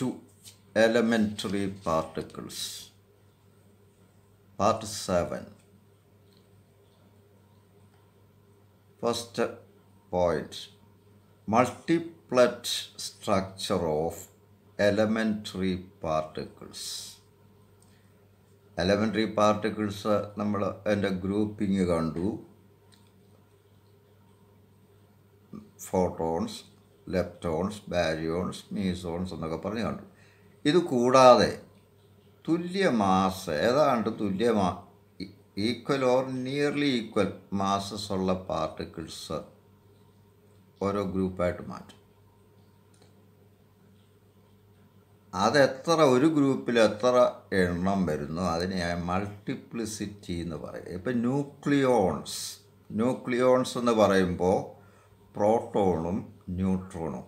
To elementary particles. Part 7. First point Multiplet structure of elementary particles. Elementary particles നമ്മൾ അതിൻ്റെ grouping കണ്ടു photons leptons baryons mesons എന്നൊക്കെ പറഞ്ഞു കണ്ടു ഇത് കൂടാതെ തുല്യ മാസ് ഏതാണ്ട് തുല്യമാ equal or nearly equal masses ഉള്ള പാർട്ടിക്കിൾസ് ഓരോ ഗ്രൂപ്പായിട്ട് മാറ്റും അതെത്ര ഒരു ഗ്രൂപ്പിൽ എത്ര എണ്ണം വരുന്നു അതിനെ മൾട്ടിപ്ലിസിറ്റി എന്ന് പറയും ഇപ്പം ന്യൂക്ലിയോൺസ് ന്യൂക്ലിയോൺസ് എന്ന് പറയുമ്പോൾ പ്രോട്ടോണും ന്യൂട്രോണും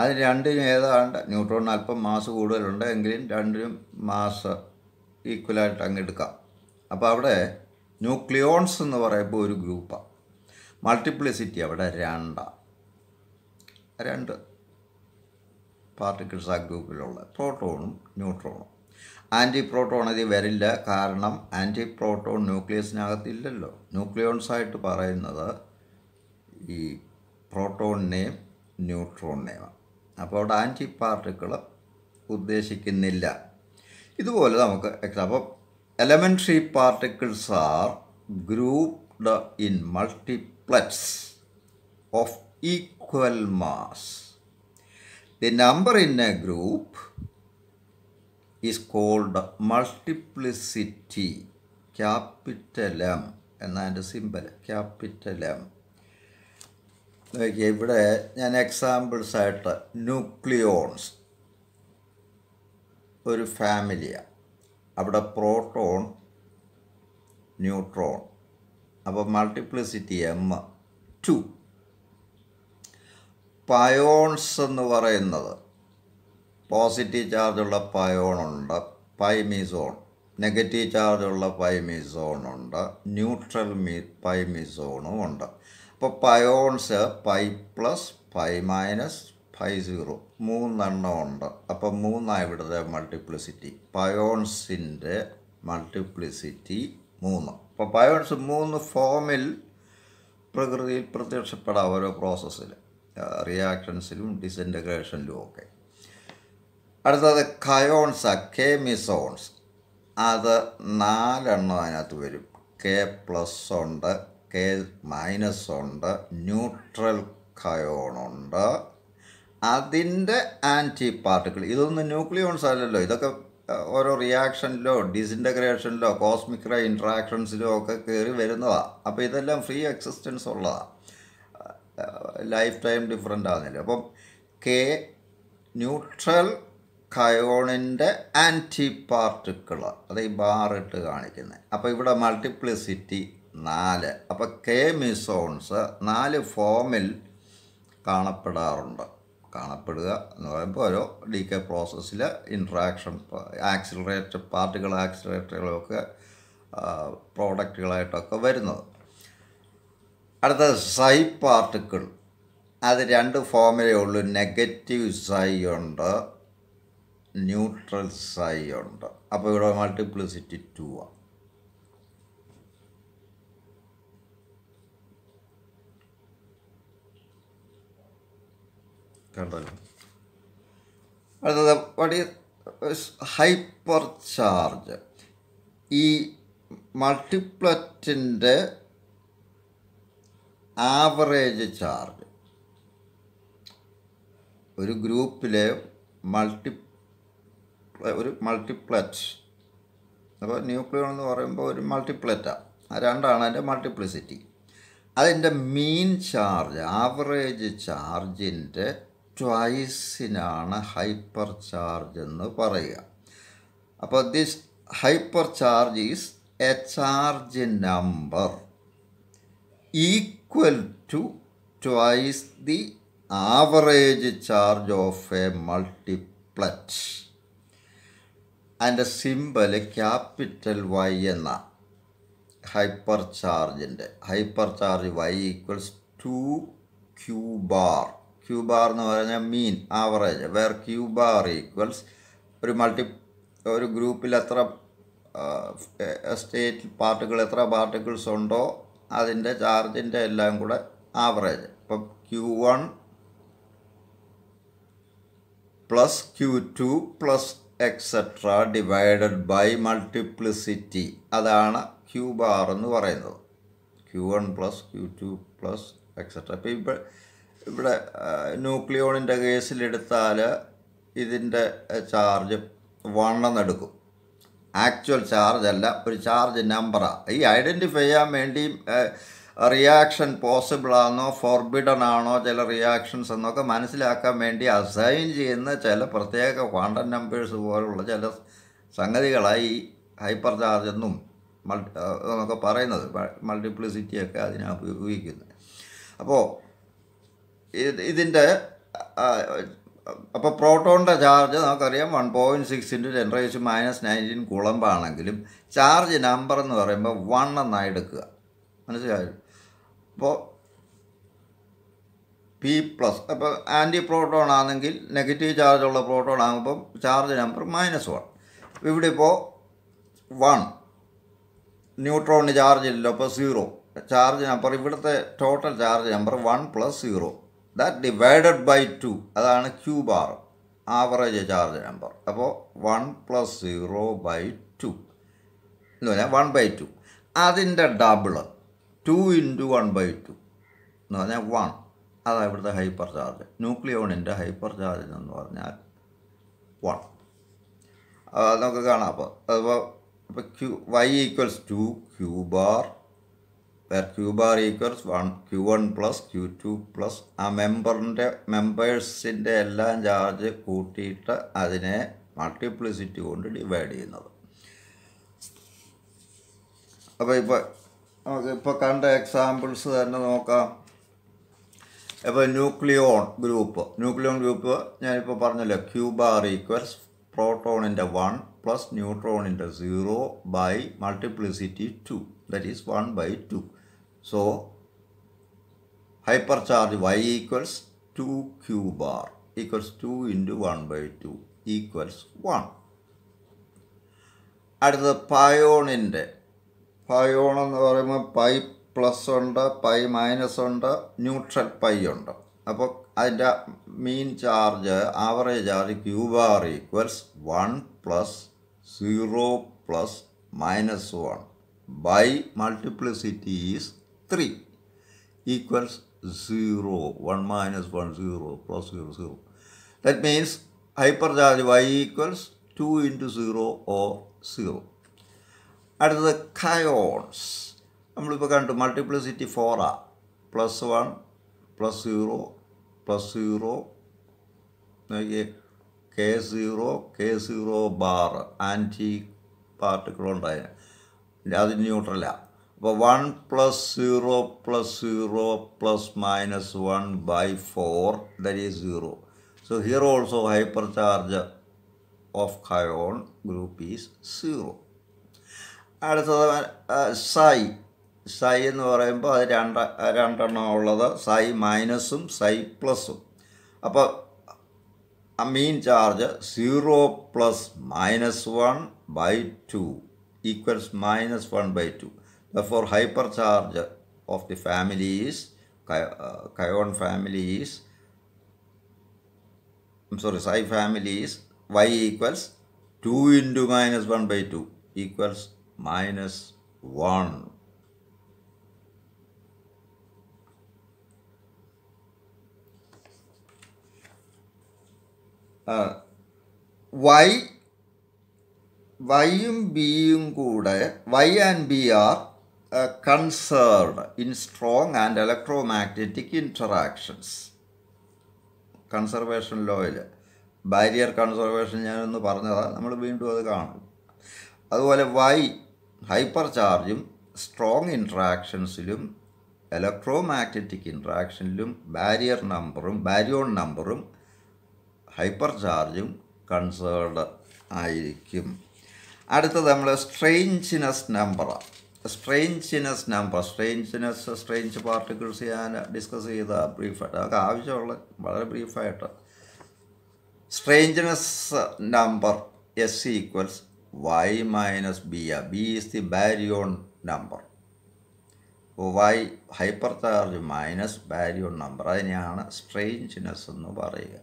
അത് രണ്ടിനും ഏതാണ്ട് ന്യൂട്രോണിന് അല്പം മാസ് കൂടുതലുണ്ട് എങ്കിലും രണ്ടിനും മാസ് ഈക്വലായിട്ട് അങ്ങ് എടുക്കാം അപ്പോൾ അവിടെ ന്യൂക്ലിയോൺസ് എന്ന് പറയുമ്പോൾ ഒരു ഗ്രൂപ്പാണ് മൾട്ടിപ്ലിസിറ്റി അവിടെ രണ്ടാണ് രണ്ട് പാർട്ടിക്കിൾസ് ആ ഗ്രൂപ്പിലുള്ള പ്രോട്ടോണും ന്യൂട്രോണും ആൻറ്റി പ്രോട്ടോൺ ഇത് വരില്ല കാരണം ആൻറ്റി പ്രോട്ടോൺ ന്യൂക്ലിയസിനകത്തില്ലല്ലോ ന്യൂക്ലിയോൺസായിട്ട് പറയുന്നത് ഈ പ്രോട്ടോണിനെയും ന്യൂട്രോണിനെയുമാണ് അപ്പോൾ അവിടെ ആൻറ്റി പാർട്ടിക്കിൾ ഉദ്ദേശിക്കുന്നില്ല ഇതുപോലെ നമുക്ക് അപ്പോൾ elementary particles are grouped in multiplex of equal mass the number in a group is called multiplicity capital M എന്നതിൻ്റെ സിമ്പൽ ക്യാപിറ്റൽ എം നോക്കിയാൽ ഇവിടെ ഞാൻ എക്സാമ്പിൾസ് ആയിട്ട് ന്യൂക്ലിയോൺസ് ഒരു ഫാമിലിയാണ് അവിടെ പ്രോട്ടോൺ ന്യൂട്രോൺ അപ്പോൾ മൾട്ടിപ്ലിസിറ്റി എം ടു പയോൺസ് എന്ന് പറയുന്നത് പോസിറ്റീവ് ചാർജുള്ള പയോണുണ്ട് പൈമിസോൺ നെഗറ്റീവ് ചാർജുള്ള പൈമിസോണുണ്ട് ന്യൂട്രൽ മീ പൈമിസോണും ഉണ്ട് അപ്പോൾ pions pi plus pi minus phi zero മൂന്നെണ്ണം ഉണ്ട് അപ്പോൾ മൂന്നാണ് ഇവിടുത്തെ മൾട്ടിപ്ലിസിറ്റി പയോൺസിൻ്റെ മൾട്ടിപ്ലിസിറ്റി മൂന്ന് അപ്പോൾ പയോൺസ് മൂന്ന് ഫോമിൽ പ്രകൃതിയിൽ പ്രത്യക്ഷപ്പെടാം ഓരോ പ്രോസസ്സിൽ റിയാക്ഷൻസിലും ഡിസിൻറ്റഗ്രേഷനിലും ഒക്കെ അടുത്തത് കയോൺസ കെമിസോൺസ് അത് നാലെണ്ണം അതിനകത്ത് വരും കെ പ്ലസ് ഉണ്ട് കെ മൈനസ് ഉണ്ട് ന്യൂട്രൽ കയോണുണ്ട് അതിൻ്റെ ആൻറ്റി പാർട്ടിക്കിൾ ഇതൊന്നും ന്യൂക്ലിയോൺസ് അല്ലല്ലോ ഇതൊക്കെ ഓരോ റിയാക്ഷനിലോ ഡിസിൻറ്റഗ്രേഷനിലോ കോസ്മിക് റേ ഇൻട്രാക്ഷൻസിലോ ഒക്കെ കയറി വരുന്നതാണ് അപ്പോൾ ഇതെല്ലാം ഫ്രീ എക്സിസ്റ്റൻസ് ഉള്ളതാണ് ലൈഫ് ടൈം ഡിഫറെൻ്റ് ആകുന്നില്ല അപ്പം കെ ന്യൂട്രൽ കയോണിൻ്റെ ആൻറ്റി പാർട്ടിക്കിൾ അത് ഈ ബാറിട്ട് കാണിക്കുന്നത് അപ്പോൾ ഇവിടെ മൾട്ടിപ്ലിസിറ്റി നാല് അപ്പോൾ കെ മിസോൺസ് നാല് ഫോമിൽ കാണപ്പെടാറുണ്ട് കാണപ്പെടുക എന്ന് പറയുമ്പോൾ ഓരോ ഡി കെ പ്രോസസ്സിൽ ഇൻട്രാക്ഷൻ ആക്സിലറേറ്റർ പാർട്ടികൾ ആക്സിലറേറ്ററുകളൊക്കെ പ്രോഡക്റ്റുകളായിട്ടൊക്കെ വരുന്നത് അടുത്ത സൈ പാർട്ടിക്കിൾ അത് രണ്ട് ഫോമിലേ ഉള്ളൂ നെഗറ്റീവ് സൈ ഉണ്ട് ന്യൂട്രൽ സൈ ഉണ്ട് അപ്പോൾ ഇവിടെ മൾട്ടിപ്ലിസിറ്റി ടു ആണ് കണ്ടല്ലോ അടുത്തത് വടി ഹൈപ്പർ ചാർജ് ഈ മൾട്ടിപ്ലറ്റിൻ്റെ ആവറേജ് ചാർജ് ഒരു ഗ്രൂപ്പിലെ മൾട്ടി ഒരു മൾട്ടിപ്ലറ്റ് അപ്പോൾ ന്യൂക്ലിയർ എന്ന് പറയുമ്പോൾ ഒരു മൾട്ടിപ്ലറ്റാണ് രണ്ടാണ് അതിൻ്റെ മൾട്ടിപ്ലിസിറ്റി അതിൻ്റെ മീൻ ചാർജ് ആവറേജ് ചാർജിൻ്റെ ട്വൈസിനാണ് ഹൈപ്പർ ചാർജ് എന്ന് പറയുക അപ്പോൾ this hyper charge is a charge number equal to twice the average charge of a multiplet and symbol capital Y എന്ന ഹൈപ്പർ ചാർജിൻ്റെ hyper charge Y equals two Q bar bar Q bar എന്ന് പറഞ്ഞാൽ mean average where Q bar equals ഒരു multi ഒരു ഗ്രൂപ്പിൽ എത്ര state പാർട്ടുകൾ എത്ര particles ഉണ്ടോ അതിൻ്റെ ചാർജിൻ്റെ എല്ലാം കൂടെ ആവറേജ് ഇപ്പം Q one plus Q two plus etcetera divided by multiplicity അതാണ് ക്യൂ ബാർ എന്ന് പറയുന്നത് Q one plus Q two plus etcetera ഇപ്പം ഇപ്പോൾ ഇവിടെ ന്യൂക്ലിയോണിൻ്റെ കേസിലെടുത്താൽ ഇതിൻ്റെ ചാർജ് വണ്ണെന്നെടുക്കും ആക്ച്വൽ ചാർജ് അല്ല ഒരു ചാർജ് നമ്പറാണ് ഈ ഐഡൻറ്റിഫൈ ചെയ്യാൻ വേണ്ടി റിയാക്ഷൻ പോസിബിളാണോ ഫോർബിഡൺ ആണോ ചില റിയാക്ഷൻസ് എന്നൊക്കെ മനസ്സിലാക്കാൻ വേണ്ടി അസൈൻ ചെയ്യുന്ന ചില പ്രത്യേക ക്വാണ്ടം നമ്പേഴ്സ് പോലുള്ള ചില സംഗതികളായി ഹൈപ്പർ ചാർജ് എന്നും മൾട്ടി എന്നൊക്കെ പറയുന്നത് മൾട്ടിപ്ലിസിറ്റിയൊക്കെ അതിനെ ഉപയോഗിക്കുന്നത് അപ്പോൾ ഇതിൻ്റെ അപ്പോൾ പ്രോട്ടോണിൻ്റെ ചാർജ് നമുക്കറിയാം one point six into ten raise minus nineteen കുളമ്പാണെങ്കിലും ചാർജ് നമ്പർ എന്ന് പറയുമ്പോൾ വൺ എന്നായി എടുക്കുക മനസ്സിലായോ അപ്പോൾ പി പ്ലസ് അപ്പോൾ ആൻറ്റി പ്രോട്ടോൺ ആണെങ്കിൽ നെഗറ്റീവ് ചാർജ് ഉള്ള പ്രോട്ടോൺ ആകുമ്പം ചാർജ് നമ്പർ മൈനസ് വൺ ഇവിടെ ഇപ്പോൾ വൺ ന്യൂട്രോണിന് ചാർജ് ഇല്ലല്ലോ അപ്പോൾ സീറോ ചാർജ് നമ്പർ ഇവിടുത്തെ total charge number one plus zero that divided by two അതാണ് Q bar average charge number അപ്പോൾ one plus zero by two എന്ന് പറഞ്ഞാൽ വൺ ബൈ ടു അതിൻ്റെ double two into one by two എന്ന് പറഞ്ഞാൽ one അതാണ് ഇവിടുത്തെ ഹൈപ്പർ ചാർജ് ന്യൂക്ലിയോണിൻ്റെ ഹൈപ്പർ ചാർജ് എന്ന് പറഞ്ഞാൽ വൺ നമുക്ക് കാണാം അപ്പോൾ അതിപ്പോൾ അപ്പോൾ Q Y equals two Q bar where Q bar equals one Q one plus Q two plus ആ മെമ്പറിൻ്റെ മെമ്പേഴ്സിൻ്റെ എല്ലാം ചാർജ് കൂട്ടിയിട്ട് അതിനെ മൾട്ടിപ്ലിസിറ്റി കൊണ്ട് ഡിവൈഡ് ചെയ്യുന്നത് അപ്പോൾ ഇപ്പോൾ നമുക്ക് ഇപ്പോൾ കണ്ട എക്സാമ്പിൾസ് തന്നെ നോക്കാം ഇപ്പോൾ ന്യൂക്ലിയോൺ ഗ്രൂപ്പ് ന്യൂക്ലിയോൺ ഗ്രൂപ്പ് ഞാനിപ്പോൾ പറഞ്ഞല്ലോ ക്യൂ ബാർ ഈക്വൽസ് പ്രോട്ടോണിൻ്റെ വൺ പ്ലസ് ന്യൂട്രോണിൻ്റെ zero by multiplicity two that is one by two So hypercharge y equals 2 q bar equals 2 into 1 by 2 equals 1. അടുത്തത് പയോണിൻ്റെ പയോൺ എന്ന് പറയുമ്പോൾ പൈ പ്ലസ് ഉണ്ട് പൈ മൈനസ് ഉണ്ട് ന്യൂട്രൽ പൈ ഉണ്ട് അപ്പോൾ അതിൻ്റെ mean charge average charge Q bar equals one plus zero plus minus one by multiplicity is 3 equals 0 1 minus 1 0 plus 0 0 that means hypercharge y equals 2 into 0 or 0 അടുത്തത് kaons നമ്മളിപ്പോൾ കണ്ടു multiplicity ഫോറാ plus one plus zero plus zero നോക്കിയേ K zero K zero bar anti പാർട്ടിക്കിളുണ്ടായ അത് ന്യൂട്രലാണ് അപ്പോൾ one plus zero plus zero plus minus one by four that is zero so here also hyper charge of ഹയോൺ group is zero അടുത്തത് xi സൈ എന്ന് പറയുമ്പോൾ അത് രണ്ട് രണ്ടെണ്ണം ഉള്ളത് സൈ മൈനസും സൈ പ്ലസും അപ്പോൾ mean charge zero plus minus one by two equals minus one by two Therefore, hypercharge of the families, is, Chion uh, family is, I'm sorry, Psi family is y equals 2 into minus 1 by 2 equals minus 1. Y uh, y, y and b are. Uh, concerned in strong and electromagnetic interactions conservation ലോയിൽ barrier conservation ഞാനൊന്ന് പറഞ്ഞതാണ് നമ്മൾ വീണ്ടും അത് കാണും അതുപോലെ Y hyper ചാർജും strong ഇൻട്രാക്ഷൻസിലും ഇലക്ട്രോമാഗ്നറ്റിക് ഇൻട്രാക്ഷനിലും ബാരിയർ നമ്പറും ബാരിയോൺ നമ്പറും ഹൈപ്പർ ചാർജും കൺസേർഡ് ആയിരിക്കും അടുത്തത് നമ്മൾ സ്ട്രെയിൻസിനെസ് നമ്പറാണ് strangeness number strangeness strange particles ഞാൻ ഡിസ്കസ് ചെയ്ത ബ്രീഫായിട്ട് അതൊക്കെ ആവശ്യമുള്ള വളരെ ബ്രീഫായിട്ട് strangeness number S equals Y minus B ആ B is the baryon number Y hyper charge minus baryon number അതിനെയാണ് സ്ട്രെയിൻസിനെസ് എന്ന് പറയുക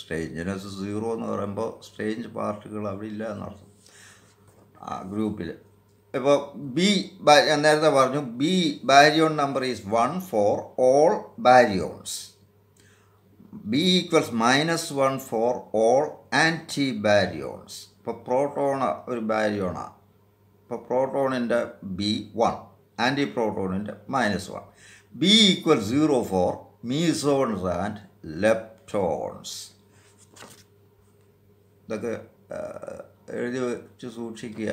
സ്ട്രെയിൻജിനസ് സീറോ എന്ന് പറയുമ്പോൾ സ്ട്രെയിൻജ് പാർട്ടികൾ അവിടെ ഇല്ല എന്നർത്ഥം ആ ഗ്രൂപ്പിൽ ഇപ്പോൾ ബി ഞാൻ നേരത്തെ പറഞ്ഞു B baryon number is one for all baryons B equals minus one for all anti baryons ഇപ്പോൾ പ്രോട്ടോൺ ഒരു ബാരിയോണാണ് ഇപ്പോൾ പ്രോട്ടോണിൻ്റെ ബി വൺ ആൻറ്റി പ്രോട്ടോണിൻ്റെ minus one B equal zero for mesons and leptons ഇതൊക്കെ എഴുതി വെച്ച് സൂക്ഷിക്കുക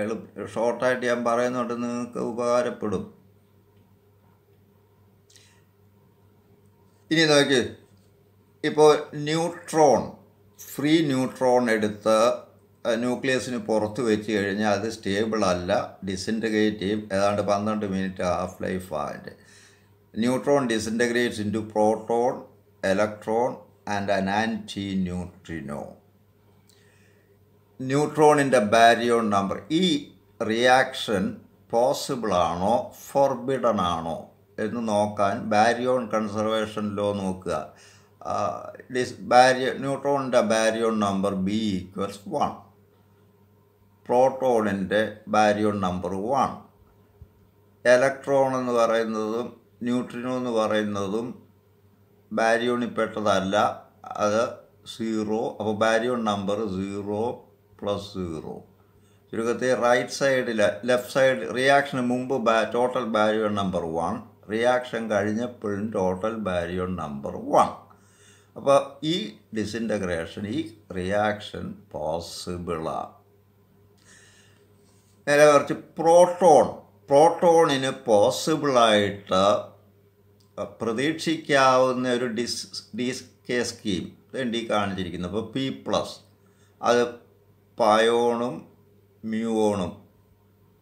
എളു ഷോർട്ടായിട്ട് ഞാൻ പറയുന്നുണ്ട് നിങ്ങൾക്ക് ഉപകാരപ്പെടും ഇനി നോക്കി ഇപ്പോൾ ന്യൂട്രോൺ ഫ്രീ ന്യൂട്രോൺ എടുത്ത് ന്യൂക്ലിയസിന് പുറത്ത് വെച്ച് കഴിഞ്ഞാൽ അത് സ്റ്റേബിൾ അല്ല ഡിസിൻറ്റഗ്രേറ്റ് ചെയ്യും ഏതാണ്ട് പന്ത്രണ്ട് മിനിറ്റ് ഹാഫ് ലൈഫ് ആയിട്ട് neutron disintegrates into proton electron and an anti neutrino ന്യൂട്രോണിൻ്റെ ബാരിയോൺ നമ്പർ ഈ റിയാക്ഷൻ പോസിബിൾ ആണോ ഫോർബിഡൺ ആണോ എന്ന് നോക്കാൻ ബാരിയോൺ കൺസർവേഷൻ ലോ നോക്കുക ഡിസ് ബാരിയോ ന്യൂട്രോണിൻ്റെ baryon number B equals one പ്രോട്ടോണിൻ്റെ ബാരിയോൺ നമ്പർ വൺ ഇലക്ട്രോൺ എന്ന് പറയുന്നതും ന്യൂട്രിനോ എന്ന് പറയുന്നതും ബാരിയോണിൽപ്പെട്ടതല്ല അത് സീറോ അപ്പോൾ baryon number zero plus zero ചുരുക്കത്തിൽ റൈറ്റ് സൈഡിൽ ലെഫ്റ്റ് സൈഡ് റിയാക്ഷന് മുമ്പ് ബാ total barrier number one reaction കഴിഞ്ഞപ്പോഴും ടോട്ടൽ ബാരിയർ നമ്പർ വൺ അപ്പോൾ ഈ ഡിസിൻറ്റഗ്രേഷൻ ഈ റിയാക്ഷൻ പോസിബിളാണ് നേരെ കുറച്ച് പ്രോട്ടോൺ പ്രോട്ടോണിന് പോസിബിളായിട്ട് പ്രതീക്ഷിക്കാവുന്ന ഒരു ഡിസ് ഡി കെ സ്കീം ഇതുണ്ട് കാണിച്ചിരിക്കുന്നു കാണിച്ചിരിക്കുന്നത് അപ്പോൾ പി പ്ലസ് അത് പായോണും മ്യൂവോണും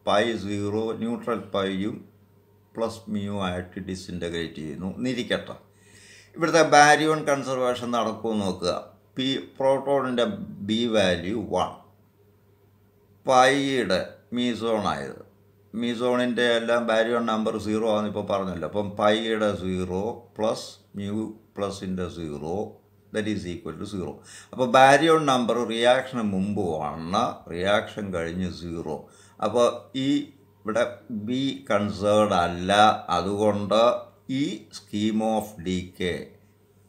പൈ സീറോ ന്യൂട്രൽ പൈയും പ്ലസ് മ്യൂ ആയിട്ട് ഡിസിൻറ്റഗ്രേറ്റ് ചെയ്യുന്നു എന്നിരിക്കട്ടെ ഇവിടുത്തെ ബാരിയോൺ കൺസർവേഷൻ നടക്കുമെന്ന് നോക്കുക പി പ്രോട്ടോണിൻ്റെ ബി വാല്യൂ വൺ പൈയുടെ മീസോണായത് മീസോണിൻ്റെ എല്ലാം ബാരിയോൺ നമ്പർ സീറോ ആണെന്ന് ഇപ്പോൾ പറഞ്ഞല്ലോ അപ്പം പൈയുടെ സീറോ പ്ലസ് മ്യൂ പ്ലസിൻ്റെ zero that is equal to zero അപ്പോൾ ബാരിയോൺ നമ്പർ റിയാക്ഷന് മുമ്പ് വണ് റിയാക്ഷൻ കഴിഞ്ഞ് സീറോ അപ്പോൾ ഈ ഇവിടെ ബി കൺസേർഡ് അല്ല അതുകൊണ്ട് ഈ scheme of decay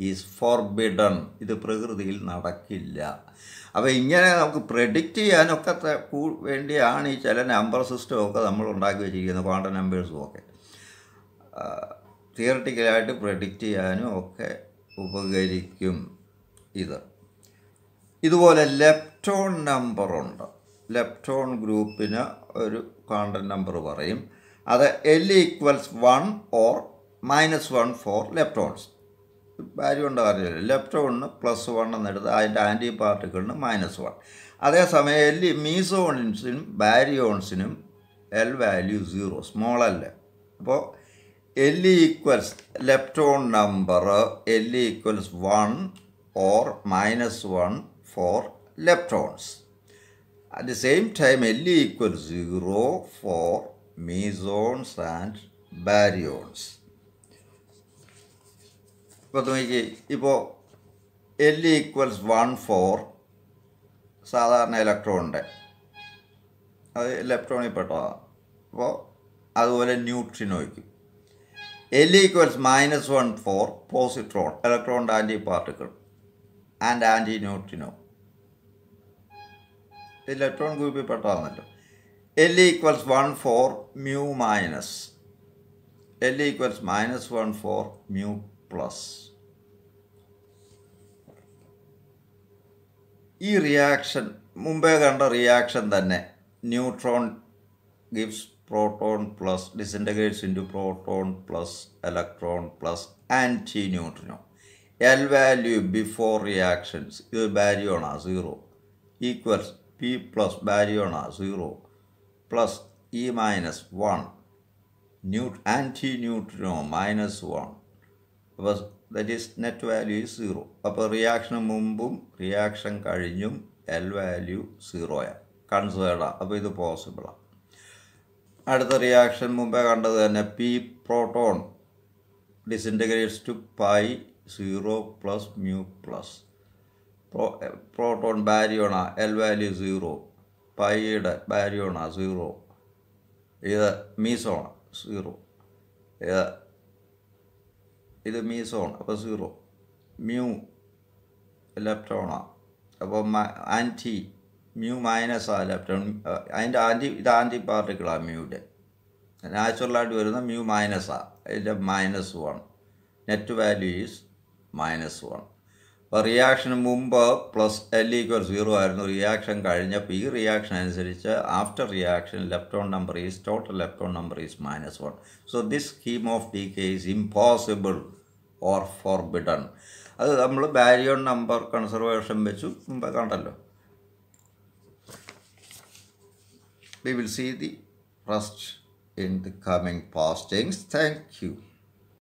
is forbidden ഇത് പ്രകൃതിയിൽ നടക്കില്ല അപ്പോൾ ഇങ്ങനെ നമുക്ക് പ്രെഡിക്റ്റ് ചെയ്യാനൊക്കെ വേണ്ടിയാണ് ഈ ചില നമ്പർ സിസ്റ്റമൊക്കെ നമ്മൾ ഉണ്ടാക്കി വെച്ചിരിക്കുന്നത് ക്വാണ്ടം നമ്പേഴ്സും ഒക്കെ തിയറട്ടിക്കലായിട്ട് പ്രെഡിക്റ്റ് ചെയ്യാനും ഒക്കെ ഉപകരിക്കും ഇത് ഇതുപോലെ ലെപ്റ്റോൺ നമ്പറുണ്ട് ലെപ്റ്റോൺ ഗ്രൂപ്പിന് ഒരു കാണ്ടൻ നമ്പർ പറയും അത് L equals one or minus one for leptons ഭാര്യ കൊണ്ട് കാര്യമില്ല ലെപ്റ്റോണിന് പ്ലസ് വൺ എന്നെടുത്ത് അതിൻ്റെ ആൻറ്റി പാർട്ടിക്കിളിന് മൈനസ് വൺ അതേസമയം എൽ മീസോണിൻസിനും ബാരിയോൺസിനും എൽ വാല്യൂ സീറോ സ്മോൾ അല്ല അപ്പോൾ L equals lepton number L equals one or minus one for leptons at the same time L equal zero for mesons and baryons ഇപ്പോൾ നോക്കി ഇപ്പോൾ L equals one four സാധാരണ ഇലക്ട്രോണിൻ്റെ അത് ലെപ്റ്റോണിൽ പെട്ടതാണ് അപ്പോൾ അതുപോലെ ന്യൂട്രിനോയ്ക്കും L equals minus one for positron electron anti particle and anti neutrino electron ഗ്രൂപ്പിൽ പെട്ടതാണല്ലോ L equals one for mu minus L equals minus one for mu plus ഈ റിയാക്ഷൻ മുമ്പേ കണ്ട റിയാക്ഷൻ തന്നെ neutron gives proton plus disintegrates into proton plus electron plus anti neutrino L value before reactions ഇത് ബാരിയോണ zero equals P plus ബാരിയോണ zero plus E minus one nu anti neutrino minus one അപ്പോൾ that is net value is zero അപ്പോൾ റിയാക്ഷന് മുമ്പും reaction കഴിഞ്ഞും L value സീറോയാണ് കൺസേർഡാണ് അപ്പോൾ ഇത് പോസിബിളാണ് അടുത്ത റിയാക്ഷൻ മുമ്പേ കണ്ടത് തന്നെ P proton disintegrates to pi zero plus mu plus proton ബാരിയോണ എൽ വാല്യൂ സീറോ പൈയുടെ ബാരിയോണ സീറോ ഇത് മീസോണ സീറോ ഇത് ഇത് മീസോൺ അപ്പോൾ സീറോ മ്യൂ ഇലക്ട്രോണ അപ്പോൾ ആൻറ്റി മ്യൂ മൈനസ് ആ ലെഫ്റ്റ് ആണ് അതിൻ്റെ ആൻറ്റി ഇത് ആൻറ്റി പാർട്ടിക്കിളാണ് മ്യൂടെ നാച്ചുറലായിട്ട് വരുന്ന മ്യൂ മൈനസ് ആ അതിൻ്റെ minus one net value is minus one അപ്പോൾ റിയാക്ഷന് മുമ്പ് പ്ലസ് എൽ ഈക്വൽ സീറോ ആയിരുന്നു റിയാക്ഷൻ കഴിഞ്ഞപ്പോൾ ഈ റിയാക്ഷൻ അനുസരിച്ച് after reaction lepton number is total lepton number is minus one so this scheme of decay is impossible or forbidden അത് നമ്മൾ baryon number conservation വെച്ചു മുമ്പ് കണ്ടല്ലോ we will see the rest in the coming past Thank you.